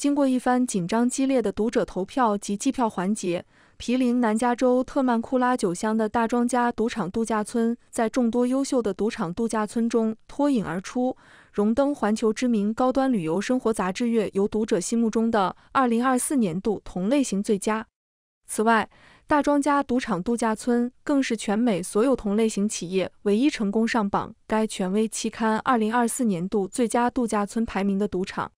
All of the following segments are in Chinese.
经过一番紧张激烈的读者投票及计票环节，毗邻南加州特曼库拉酒乡的大庄家赌场度假村在众多优秀的赌场度假村中脱颖而出，荣登《环球知名高端旅游生活》杂志月由读者心目中的2024年度同类型最佳。此外，大庄家赌场度假村更是全美所有同类型企业唯一成功上榜该权威期刊2024年度最佳度假村排名的赌场。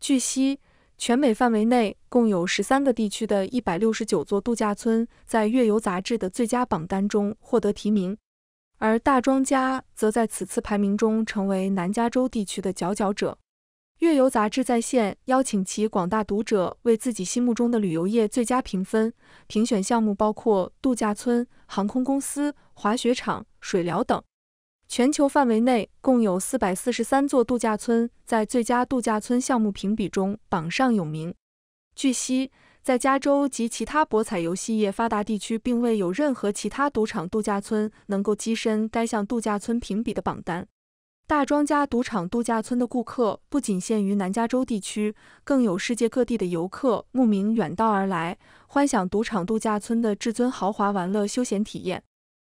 据悉。全美范围内共有十三个地区的169座度假村在月游杂志的最佳榜单中获得提名，而大庄家则在此次排名中成为南加州地区的佼佼者。月游杂志在线邀请其广大读者为自己心目中的旅游业最佳评分评选项目，包括度假村、航空公司、滑雪场、水疗等。全球范围内共有四百四十三座度假村在最佳度假村项目评比中榜上有名。据悉，在加州及其他博彩游戏业发达地区，并未有任何其他赌场度假村能够跻身该项度假村评比的榜单。大庄家赌场度假村的顾客不仅限于南加州地区，更有世界各地的游客慕名远道而来，欢享赌场度假村的至尊豪华玩乐休闲体验。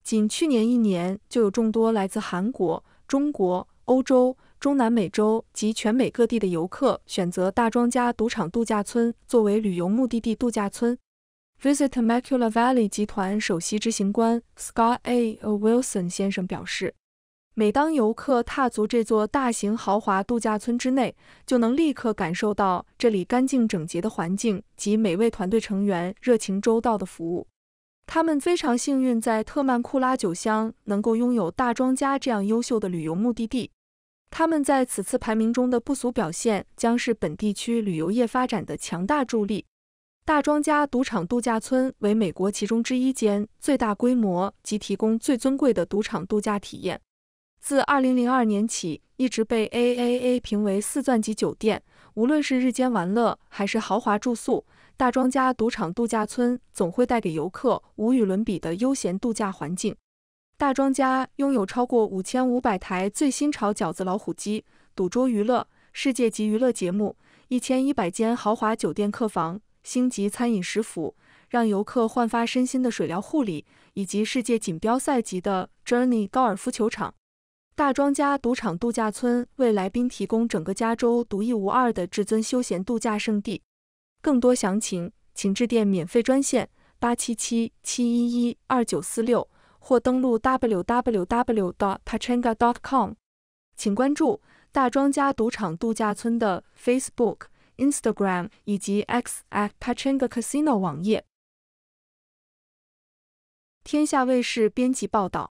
仅去年一年，就有众多来自韩国、中国、欧洲、中南美洲及全美各地的游客选择大庄家赌场度假村作为旅游目的地。度假村 Visit Macula Valley 集团首席执行官 Scott A. Wilson 先生表示：“每当游客踏足这座大型豪华度假村之内，就能立刻感受到这里干净整洁的环境及每位团队成员热情周到的服务。”他们非常幸运，在特曼库拉酒乡能够拥有大庄家这样优秀的旅游目的地。他们在此次排名中的不俗表现，将是本地区旅游业发展的强大助力。大庄家赌场度假村为美国其中之一间最大规模及提供最尊贵的赌场度假体验。自2002年起，一直被 AAA 评为四钻级酒店。无论是日间玩乐还是豪华住宿。大庄家赌场度假村总会带给游客无与伦比的悠闲度假环境。大庄家拥有超过五千五百台最新潮饺子老虎机、赌桌娱乐、世界级娱乐节目、一千一百间豪华酒店客房、星级餐饮食府，让游客焕发身心的水疗护理，以及世界锦标赛级的 Journey 高尔夫球场。大庄家赌场度假村为来宾提供整个加州独一无二的至尊休闲度假胜地。更多详情，请致电免费专线八七七七一一二九四六，或登录 www.pachanga.com。请关注大庄家赌场度假村的 Facebook、Instagram 以及 X at Pachanga Casino 网页。天下卫视编辑报道。